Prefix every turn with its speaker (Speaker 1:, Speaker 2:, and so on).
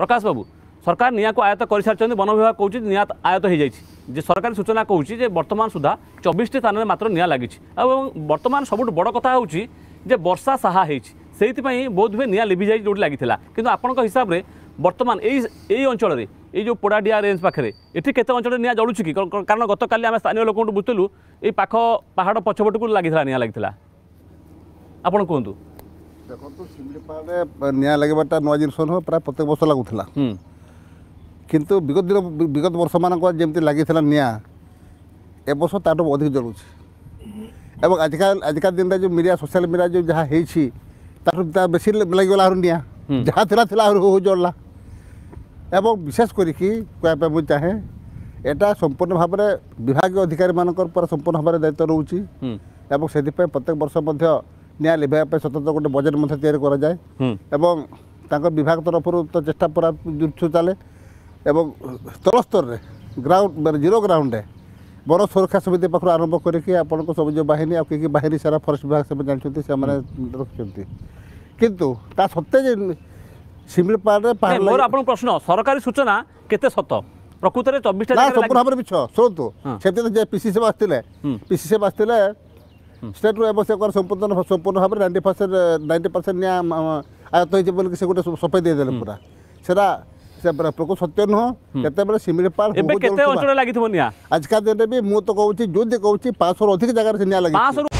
Speaker 1: প্রকাশ বাবু সরকার নিয়াঁকু আয়ত্ত করে সারি বন বিভাগ কৌছি নিয়া আয়ত্ত হয়ে যাই যে সরকারি সূচনা কৌছি যে বর্তমান সুদ্ধা চব্বিশটি স্থানের মাত্র নিয়া লাগিছে এবং বর্তমান সবুঠ বড় কথা হচ্ছে যে বর্ষা সাহা হয়েছে সেইপাই হুয়ে নিয়া লিভি যাই যেটি লাগিছিল কিন্তু আপনার হিসাবে বর্তমান এই এই অঞ্চলের এই যে পোড়াডিয়া রেঞ্জ পাখে এটি কত অঞ্চলের নিয়া জলুছি কি কারণ গতকাল আমি স্থানীয় লোক বুঝলু এই পাখ পাহাড় পছপটকু লাগিছিল নিয়া লাগিছিল
Speaker 2: আপনার কুহতু ଦେଖନ୍ତୁ ଶିମିଳିପାଳରେ ନିଆଁ ଲାଗିବାଟା ନୂଆ ଜିନିଷ ନୁହଁ ପ୍ରାୟ ପ୍ରତ୍ୟେକ ବର୍ଷ ଲାଗୁଥିଲା କିନ୍ତୁ ବିଗତ ଦିନ ବିଗତ ବର୍ଷମାନଙ୍କ ଯେମିତି ଲାଗିଥିଲା ନିଆଁ ଏ ବର୍ଷ ତାଠୁ ଅଧିକ ଜଳୁଛି ଏବଂ ଆଜିକା ଆଜିକା ଦିନରେ ଯେଉଁ ମିଡ଼ିଆ ସୋସିଆଲ ମିଡ଼ିଆ ଯେଉଁ ଯାହା ହେଇଛି ତାଠୁ ତା ବେଶୀ ଲାଗିଗଲା ଆହୁରି ନିଆଁ ଯାହା ଥିଲା ଥିଲା ଆହୁରି ହଉ ଜଳିଲା ଏବଂ ବିଶେଷ କରିକି କହିବା ପାଇଁ ମୁଁ ଚାହେଁ ଏଇଟା ସମ୍ପୂର୍ଣ୍ଣ ଭାବରେ ବିଭାଗୀୟ ଅଧିକାରୀମାନଙ୍କର ପୁରା ସମ୍ପୂର୍ଣ୍ଣ ଭାବରେ ଦାୟିତ୍ୱ ରହୁଛି ଏବଂ ସେଥିପାଇଁ ପ୍ରତ୍ୟେକ ବର୍ଷ ମଧ୍ୟ ନ୍ୟାୟ ଲିଭାଇବା ପାଇଁ ସ୍ୱତନ୍ତ୍ର ଗୋଟେ ବଜେଟ୍ ମଧ୍ୟ ତିଆରି କରାଯାଏ ଏବଂ ତାଙ୍କ ବିଭାଗ ତରଫରୁ ତ ଚେଷ୍ଟା ପୁରା ଦୃଢ଼ ଚାଲେ ଏବଂ ତଳସ୍ତରରେ ଗ୍ରାଉଣ୍ଡ ମାନେ ଜିରୋ ଗ୍ରାଉଣ୍ଡରେ ବଡ଼ ସୁରକ୍ଷା ସମିତି ପାଖରୁ ଆରମ୍ଭ କରିକି ଆପଣଙ୍କ ସବୁଜ ବାହିନୀ ଆଉ କି କି ବାହିନୀ ସାରା ଫରେଷ୍ଟ ବିଭାଗ ସେମାନେ ଜାଣିଛନ୍ତି ସେମାନେ ରଖିଛନ୍ତି କିନ୍ତୁ ତା ସତ୍ତ୍ୱେ ଯେ ଶିମିଳିପାଳରେ ମୋର
Speaker 1: ଆପଣଙ୍କ ପ୍ରଶ୍ନ ସରକାରୀ ସୂଚନା କେତେ ସତ ପ୍ରକୃତରେ ଚବିଶଟା ସମ୍ପୂର୍ଣ୍ଣ ଭାବରେ ମିଛ
Speaker 2: ଶୁଣନ୍ତୁ ସେଥିରେ ଯେ ପିସି ସେବା ଆସିଥିଲେ ପିସି ସେବା ଆସିଥିଲେ ଷ୍ଟେଟ୍ରୁ ଏ ବର୍ଷ ସମ୍ପୂର୍ଣ୍ଣ ସମ୍ପୂର୍ଣ୍ଣ ଭାବରେ ନାଇଣ୍ଟି ପରସେଣ୍ଟ ନାଇଣ୍ଟି ପରସେଣ୍ଟ ନିଆଁ ଆୟତ୍ତ ହେଇଛି ବୋଲିକି ସେ ଗୋଟେ ସଫେଇ ଦେଇଦେଲେ ପୁରା ସେଟା ସେ ପ୍ରକୃତ ସତ୍ୟ ନୁହଁ କେତେବେଳେ ଶିମିଳିପାଳ ଏବେ କେତେ ଅଞ୍ଚଳ ଲାଗିଥିବ ନିଆଁ ଆଜିକା ଦିନରେ ବି ମୁଁ ତ କହୁଛି ଯଦି କହୁଛି ପାଞ୍ଚଶହରୁ ଅଧିକ ଜାଗାରେ ସେ ନିଆଁ ଲାଗିଛି